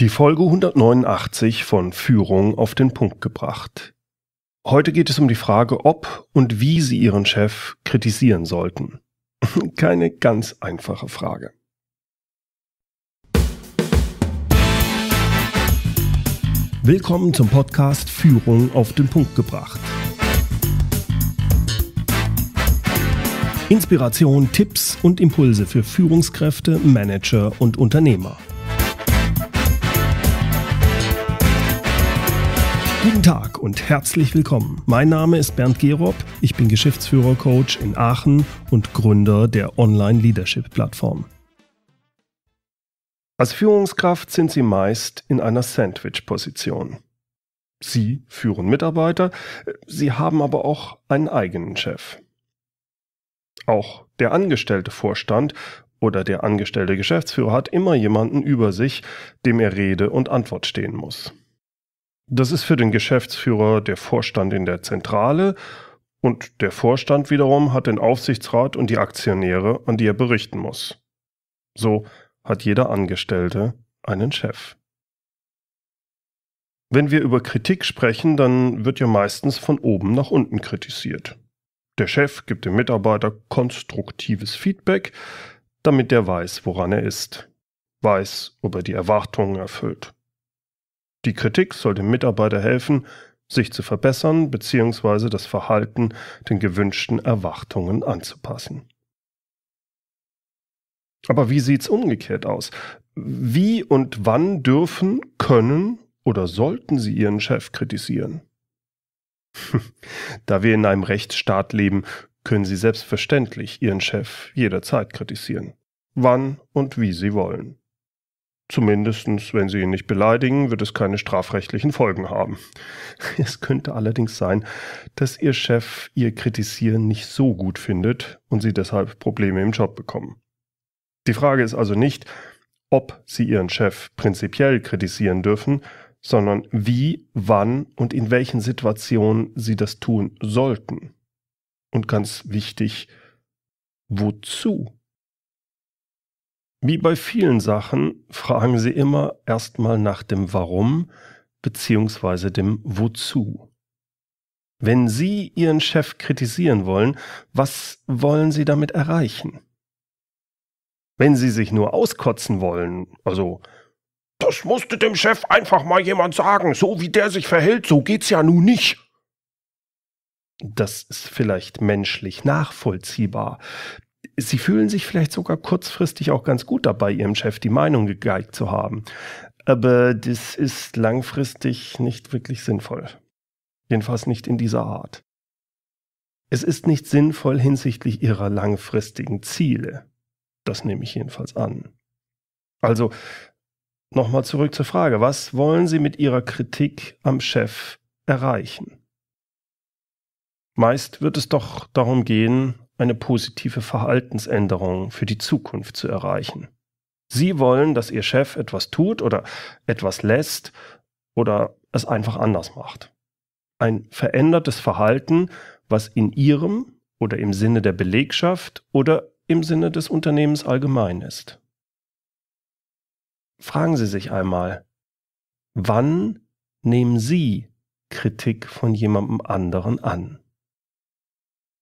Die Folge 189 von Führung auf den Punkt gebracht. Heute geht es um die Frage, ob und wie Sie Ihren Chef kritisieren sollten. Keine ganz einfache Frage. Willkommen zum Podcast Führung auf den Punkt gebracht. Inspiration, Tipps und Impulse für Führungskräfte, Manager und Unternehmer. Guten Tag und herzlich willkommen. Mein Name ist Bernd Gerob, ich bin Geschäftsführer Coach in Aachen und Gründer der Online Leadership Plattform. Als Führungskraft sind Sie meist in einer Sandwich-Position. Sie führen Mitarbeiter, Sie haben aber auch einen eigenen Chef. Auch der angestellte Vorstand oder der angestellte Geschäftsführer hat immer jemanden über sich, dem er Rede und Antwort stehen muss. Das ist für den Geschäftsführer der Vorstand in der Zentrale und der Vorstand wiederum hat den Aufsichtsrat und die Aktionäre, an die er berichten muss. So hat jeder Angestellte einen Chef. Wenn wir über Kritik sprechen, dann wird ja meistens von oben nach unten kritisiert. Der Chef gibt dem Mitarbeiter konstruktives Feedback, damit der weiß, woran er ist, weiß, ob er die Erwartungen erfüllt. Die Kritik soll dem Mitarbeiter helfen, sich zu verbessern bzw. das Verhalten den gewünschten Erwartungen anzupassen. Aber wie sieht's umgekehrt aus? Wie und wann dürfen, können oder sollten Sie Ihren Chef kritisieren? da wir in einem Rechtsstaat leben, können Sie selbstverständlich Ihren Chef jederzeit kritisieren, wann und wie Sie wollen. Zumindest, wenn sie ihn nicht beleidigen, wird es keine strafrechtlichen Folgen haben. Es könnte allerdings sein, dass ihr Chef ihr Kritisieren nicht so gut findet und sie deshalb Probleme im Job bekommen. Die Frage ist also nicht, ob sie ihren Chef prinzipiell kritisieren dürfen, sondern wie, wann und in welchen Situationen sie das tun sollten. Und ganz wichtig, wozu? Wie bei vielen Sachen fragen Sie immer erstmal nach dem Warum bzw. dem Wozu. Wenn Sie Ihren Chef kritisieren wollen, was wollen Sie damit erreichen? Wenn Sie sich nur auskotzen wollen, also das musste dem Chef einfach mal jemand sagen, so wie der sich verhält, so geht's ja nun nicht. Das ist vielleicht menschlich nachvollziehbar sie fühlen sich vielleicht sogar kurzfristig auch ganz gut dabei, ihrem Chef die Meinung gegeigt zu haben. Aber das ist langfristig nicht wirklich sinnvoll. Jedenfalls nicht in dieser Art. Es ist nicht sinnvoll hinsichtlich ihrer langfristigen Ziele. Das nehme ich jedenfalls an. Also, nochmal zurück zur Frage, was wollen Sie mit Ihrer Kritik am Chef erreichen? Meist wird es doch darum gehen, eine positive Verhaltensänderung für die Zukunft zu erreichen. Sie wollen, dass Ihr Chef etwas tut oder etwas lässt oder es einfach anders macht. Ein verändertes Verhalten, was in Ihrem oder im Sinne der Belegschaft oder im Sinne des Unternehmens allgemein ist. Fragen Sie sich einmal, wann nehmen Sie Kritik von jemandem anderen an?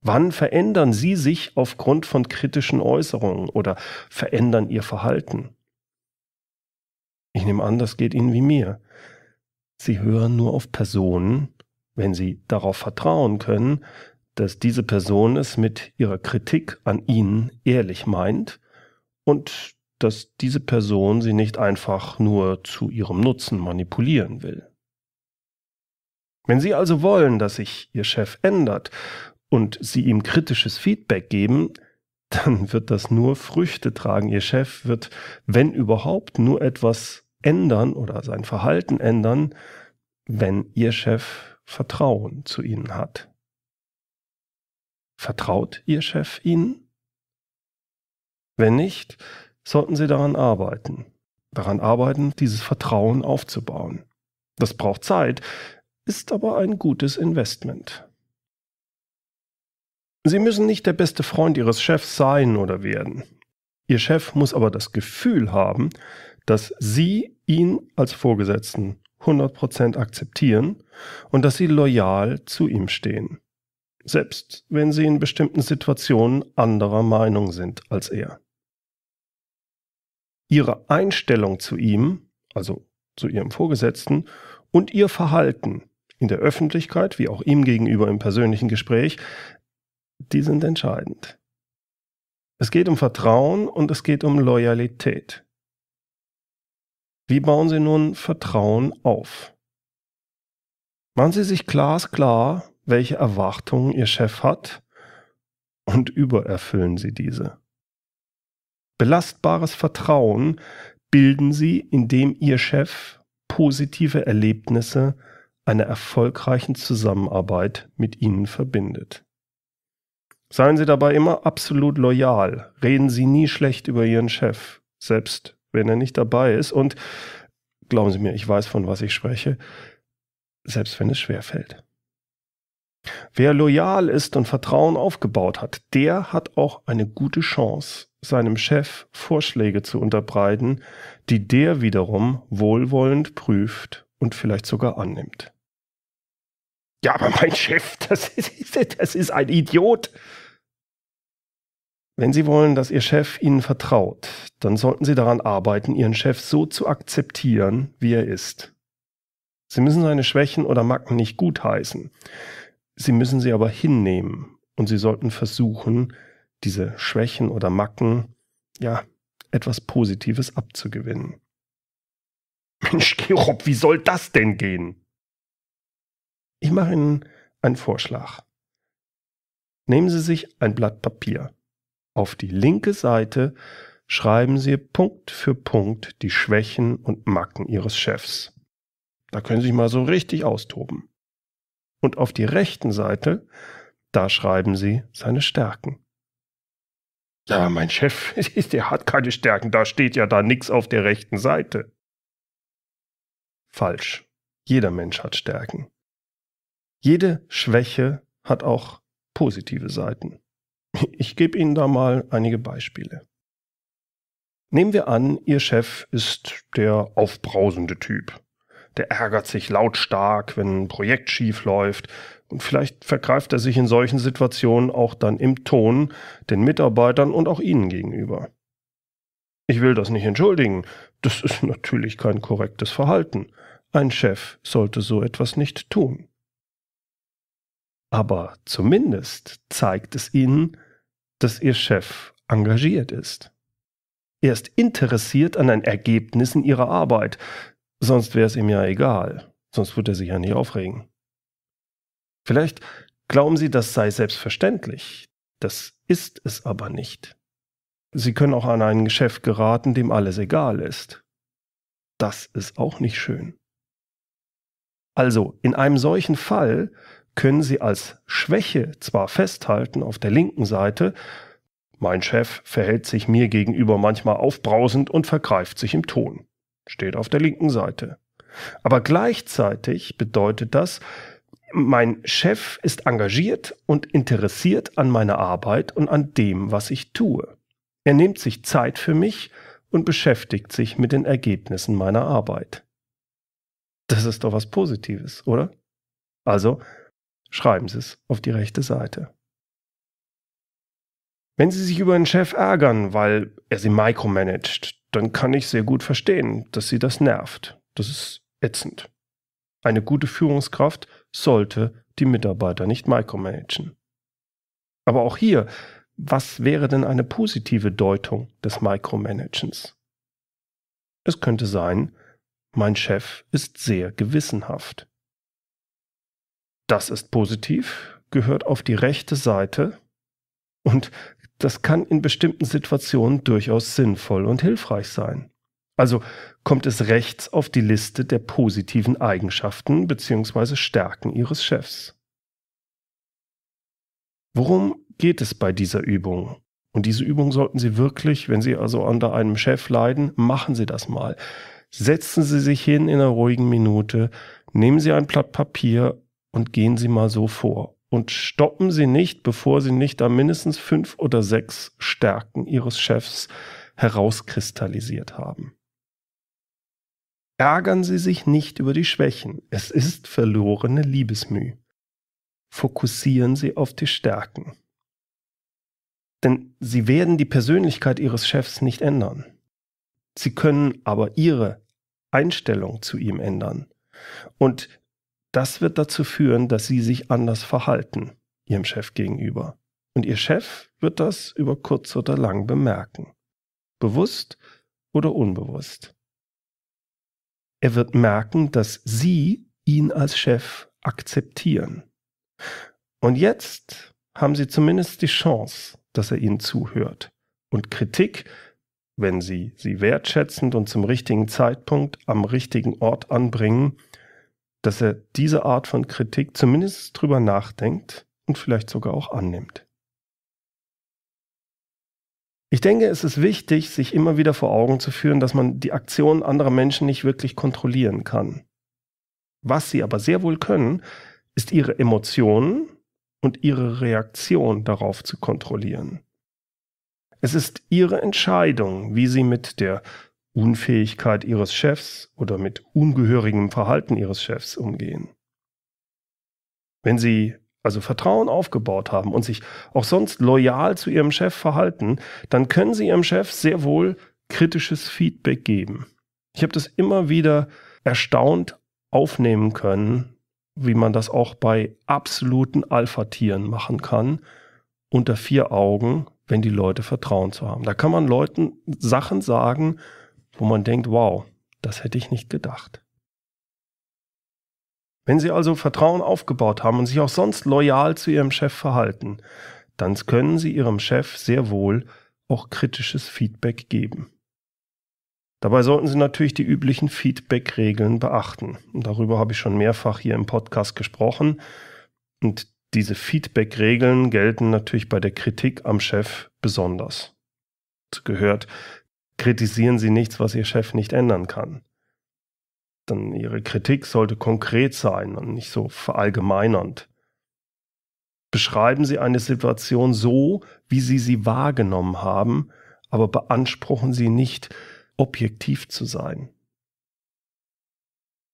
Wann verändern Sie sich aufgrund von kritischen Äußerungen oder verändern Ihr Verhalten? Ich nehme an, das geht Ihnen wie mir. Sie hören nur auf Personen, wenn Sie darauf vertrauen können, dass diese Person es mit ihrer Kritik an Ihnen ehrlich meint und dass diese Person Sie nicht einfach nur zu ihrem Nutzen manipulieren will. Wenn Sie also wollen, dass sich Ihr Chef ändert und sie ihm kritisches Feedback geben, dann wird das nur Früchte tragen. Ihr Chef wird, wenn überhaupt, nur etwas ändern oder sein Verhalten ändern, wenn ihr Chef Vertrauen zu ihnen hat. Vertraut ihr Chef ihnen? Wenn nicht, sollten sie daran arbeiten. Daran arbeiten, dieses Vertrauen aufzubauen. Das braucht Zeit, ist aber ein gutes Investment. Sie müssen nicht der beste Freund Ihres Chefs sein oder werden. Ihr Chef muss aber das Gefühl haben, dass Sie ihn als Vorgesetzten 100% akzeptieren und dass Sie loyal zu ihm stehen. Selbst wenn Sie in bestimmten Situationen anderer Meinung sind als er. Ihre Einstellung zu ihm, also zu Ihrem Vorgesetzten, und Ihr Verhalten in der Öffentlichkeit wie auch ihm gegenüber im persönlichen Gespräch die sind entscheidend. Es geht um Vertrauen und es geht um Loyalität. Wie bauen Sie nun Vertrauen auf? Machen Sie sich glasklar, welche Erwartungen Ihr Chef hat und übererfüllen Sie diese. Belastbares Vertrauen bilden Sie, indem Ihr Chef positive Erlebnisse einer erfolgreichen Zusammenarbeit mit Ihnen verbindet. Seien Sie dabei immer absolut loyal. Reden Sie nie schlecht über Ihren Chef, selbst wenn er nicht dabei ist. Und glauben Sie mir, ich weiß, von was ich spreche, selbst wenn es schwer fällt. Wer loyal ist und Vertrauen aufgebaut hat, der hat auch eine gute Chance, seinem Chef Vorschläge zu unterbreiten, die der wiederum wohlwollend prüft und vielleicht sogar annimmt. Ja, aber mein Chef, das ist, das ist ein Idiot. Wenn Sie wollen, dass Ihr Chef Ihnen vertraut, dann sollten Sie daran arbeiten, Ihren Chef so zu akzeptieren, wie er ist. Sie müssen seine Schwächen oder Macken nicht gutheißen. Sie müssen sie aber hinnehmen und Sie sollten versuchen, diese Schwächen oder Macken, ja, etwas Positives abzugewinnen. Mensch, Gerob, wie soll das denn gehen? Ich mache Ihnen einen Vorschlag. Nehmen Sie sich ein Blatt Papier auf die linke Seite schreiben Sie Punkt für Punkt die Schwächen und Macken Ihres Chefs. Da können Sie sich mal so richtig austoben. Und auf die rechten Seite, da schreiben Sie seine Stärken. Ja, mein Chef, der hat keine Stärken, da steht ja da nichts auf der rechten Seite. Falsch. Jeder Mensch hat Stärken. Jede Schwäche hat auch positive Seiten. Ich gebe Ihnen da mal einige Beispiele. Nehmen wir an, Ihr Chef ist der aufbrausende Typ. Der ärgert sich lautstark, wenn ein Projekt schief läuft, und vielleicht vergreift er sich in solchen Situationen auch dann im Ton den Mitarbeitern und auch Ihnen gegenüber. Ich will das nicht entschuldigen, das ist natürlich kein korrektes Verhalten. Ein Chef sollte so etwas nicht tun aber zumindest zeigt es ihnen, dass ihr Chef engagiert ist. Er ist interessiert an den Ergebnissen ihrer Arbeit, sonst wäre es ihm ja egal, sonst würde er sich ja nicht aufregen. Vielleicht glauben Sie, das sei selbstverständlich, das ist es aber nicht. Sie können auch an ein Geschäft geraten, dem alles egal ist. Das ist auch nicht schön. Also, in einem solchen Fall können Sie als Schwäche zwar festhalten auf der linken Seite, mein Chef verhält sich mir gegenüber manchmal aufbrausend und vergreift sich im Ton. Steht auf der linken Seite. Aber gleichzeitig bedeutet das, mein Chef ist engagiert und interessiert an meiner Arbeit und an dem, was ich tue. Er nimmt sich Zeit für mich und beschäftigt sich mit den Ergebnissen meiner Arbeit. Das ist doch was Positives, oder? Also schreiben Sie es auf die rechte Seite. Wenn Sie sich über einen Chef ärgern, weil er Sie micromanagt, dann kann ich sehr gut verstehen, dass Sie das nervt. Das ist ätzend. Eine gute Führungskraft sollte die Mitarbeiter nicht micromanagen. Aber auch hier, was wäre denn eine positive Deutung des Micromanagens? Es könnte sein, mein Chef ist sehr gewissenhaft das ist positiv, gehört auf die rechte Seite und das kann in bestimmten Situationen durchaus sinnvoll und hilfreich sein. Also kommt es rechts auf die Liste der positiven Eigenschaften bzw. Stärken Ihres Chefs. Worum geht es bei dieser Übung? Und diese Übung sollten Sie wirklich, wenn Sie also unter einem Chef leiden, machen Sie das mal. Setzen Sie sich hin in einer ruhigen Minute, nehmen Sie ein Blatt Papier und gehen Sie mal so vor. Und stoppen Sie nicht, bevor Sie nicht da mindestens fünf oder sechs Stärken Ihres Chefs herauskristallisiert haben. Ärgern Sie sich nicht über die Schwächen. Es ist verlorene Liebesmüh. Fokussieren Sie auf die Stärken. Denn Sie werden die Persönlichkeit Ihres Chefs nicht ändern. Sie können aber Ihre Einstellung zu ihm ändern. Und das wird dazu führen, dass sie sich anders verhalten, ihrem Chef gegenüber. Und ihr Chef wird das über kurz oder lang bemerken. Bewusst oder unbewusst. Er wird merken, dass Sie ihn als Chef akzeptieren. Und jetzt haben Sie zumindest die Chance, dass er Ihnen zuhört und Kritik, wenn Sie sie wertschätzend und zum richtigen Zeitpunkt am richtigen Ort anbringen, dass er diese Art von Kritik zumindest drüber nachdenkt und vielleicht sogar auch annimmt. Ich denke, es ist wichtig, sich immer wieder vor Augen zu führen, dass man die Aktionen anderer Menschen nicht wirklich kontrollieren kann. Was sie aber sehr wohl können, ist ihre Emotionen und ihre Reaktion darauf zu kontrollieren. Es ist ihre Entscheidung, wie sie mit der Unfähigkeit ihres Chefs oder mit ungehörigem Verhalten ihres Chefs umgehen. Wenn sie also Vertrauen aufgebaut haben und sich auch sonst loyal zu ihrem Chef verhalten, dann können sie ihrem Chef sehr wohl kritisches Feedback geben. Ich habe das immer wieder erstaunt aufnehmen können, wie man das auch bei absoluten Alpha-Tieren machen kann, unter vier Augen, wenn die Leute Vertrauen zu haben. Da kann man Leuten Sachen sagen, wo man denkt, wow, das hätte ich nicht gedacht. Wenn Sie also Vertrauen aufgebaut haben und sich auch sonst loyal zu Ihrem Chef verhalten, dann können Sie Ihrem Chef sehr wohl auch kritisches Feedback geben. Dabei sollten Sie natürlich die üblichen Feedback-Regeln beachten. Und darüber habe ich schon mehrfach hier im Podcast gesprochen. Und diese Feedback-Regeln gelten natürlich bei der Kritik am Chef besonders. Es gehört Kritisieren Sie nichts, was Ihr Chef nicht ändern kann. Dann Ihre Kritik sollte konkret sein und nicht so verallgemeinernd. Beschreiben Sie eine Situation so, wie Sie sie wahrgenommen haben, aber beanspruchen Sie nicht, objektiv zu sein.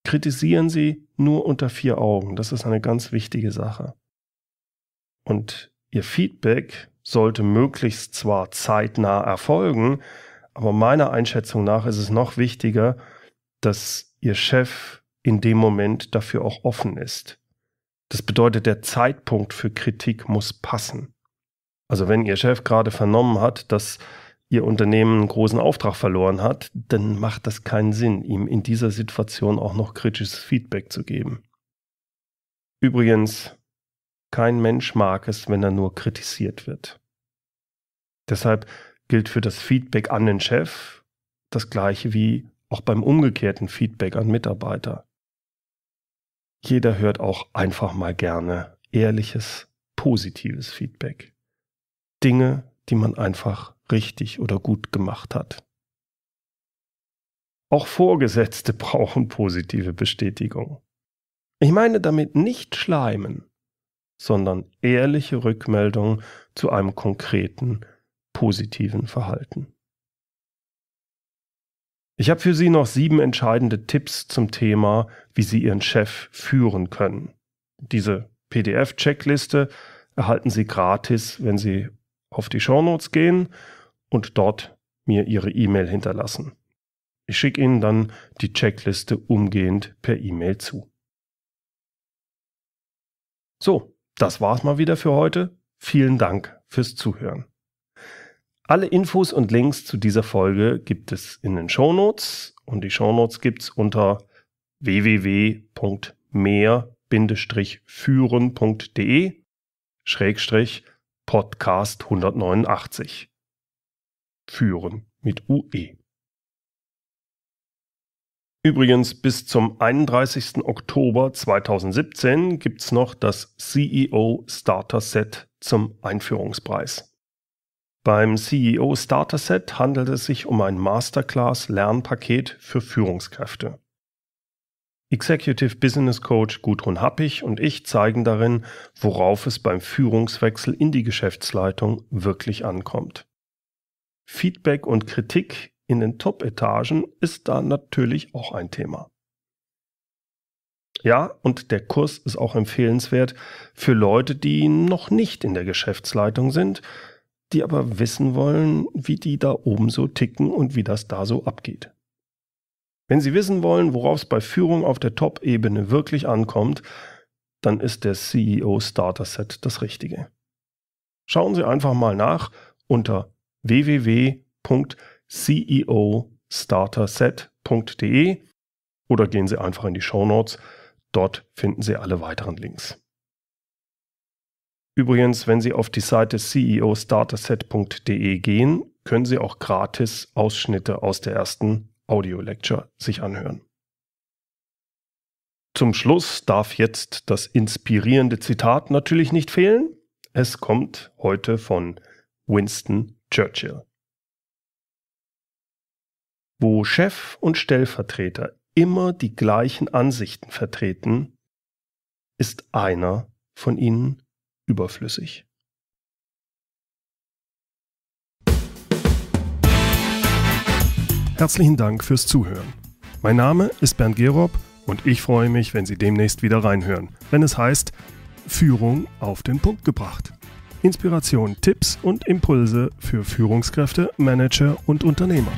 Kritisieren Sie nur unter vier Augen, das ist eine ganz wichtige Sache. Und Ihr Feedback sollte möglichst zwar zeitnah erfolgen, aber meiner Einschätzung nach ist es noch wichtiger, dass ihr Chef in dem Moment dafür auch offen ist. Das bedeutet, der Zeitpunkt für Kritik muss passen. Also wenn ihr Chef gerade vernommen hat, dass ihr Unternehmen einen großen Auftrag verloren hat, dann macht das keinen Sinn, ihm in dieser Situation auch noch kritisches Feedback zu geben. Übrigens, kein Mensch mag es, wenn er nur kritisiert wird. Deshalb gilt für das Feedback an den Chef das gleiche wie auch beim umgekehrten Feedback an Mitarbeiter. Jeder hört auch einfach mal gerne ehrliches, positives Feedback. Dinge, die man einfach richtig oder gut gemacht hat. Auch Vorgesetzte brauchen positive Bestätigung. Ich meine damit nicht schleimen, sondern ehrliche Rückmeldung zu einem konkreten positiven Verhalten. Ich habe für Sie noch sieben entscheidende Tipps zum Thema, wie Sie Ihren Chef führen können. Diese PDF-Checkliste erhalten Sie gratis, wenn Sie auf die Shownotes gehen und dort mir Ihre E-Mail hinterlassen. Ich schicke Ihnen dann die Checkliste umgehend per E-Mail zu. So, das war's mal wieder für heute. Vielen Dank fürs Zuhören. Alle Infos und Links zu dieser Folge gibt es in den Shownotes und die Shownotes gibt es unter www.mehr-führen.de Schrägstrich Podcast 189. Führen mit UE. Übrigens, bis zum 31. Oktober 2017 gibt es noch das CEO Starter Set zum Einführungspreis. Beim CEO Starter-Set handelt es sich um ein Masterclass-Lernpaket für Führungskräfte. Executive Business Coach Gudrun Happig und ich zeigen darin, worauf es beim Führungswechsel in die Geschäftsleitung wirklich ankommt. Feedback und Kritik in den Top-Etagen ist da natürlich auch ein Thema. Ja, und der Kurs ist auch empfehlenswert für Leute, die noch nicht in der Geschäftsleitung sind die aber wissen wollen, wie die da oben so ticken und wie das da so abgeht. Wenn Sie wissen wollen, worauf es bei Führung auf der Top-Ebene wirklich ankommt, dann ist der CEO Starter Set das Richtige. Schauen Sie einfach mal nach unter www.ceostarterset.de oder gehen Sie einfach in die Show Notes. Dort finden Sie alle weiteren Links. Übrigens, wenn Sie auf die Seite ceostarterset.de gehen, können Sie auch gratis Ausschnitte aus der ersten Audio-Lecture sich anhören. Zum Schluss darf jetzt das inspirierende Zitat natürlich nicht fehlen. Es kommt heute von Winston Churchill. Wo Chef und Stellvertreter immer die gleichen Ansichten vertreten, ist einer von ihnen überflüssig. Herzlichen Dank fürs Zuhören. Mein Name ist Bernd Gerob und ich freue mich, wenn Sie demnächst wieder reinhören, wenn es heißt Führung auf den Punkt gebracht. Inspiration, Tipps und Impulse für Führungskräfte, Manager und Unternehmer.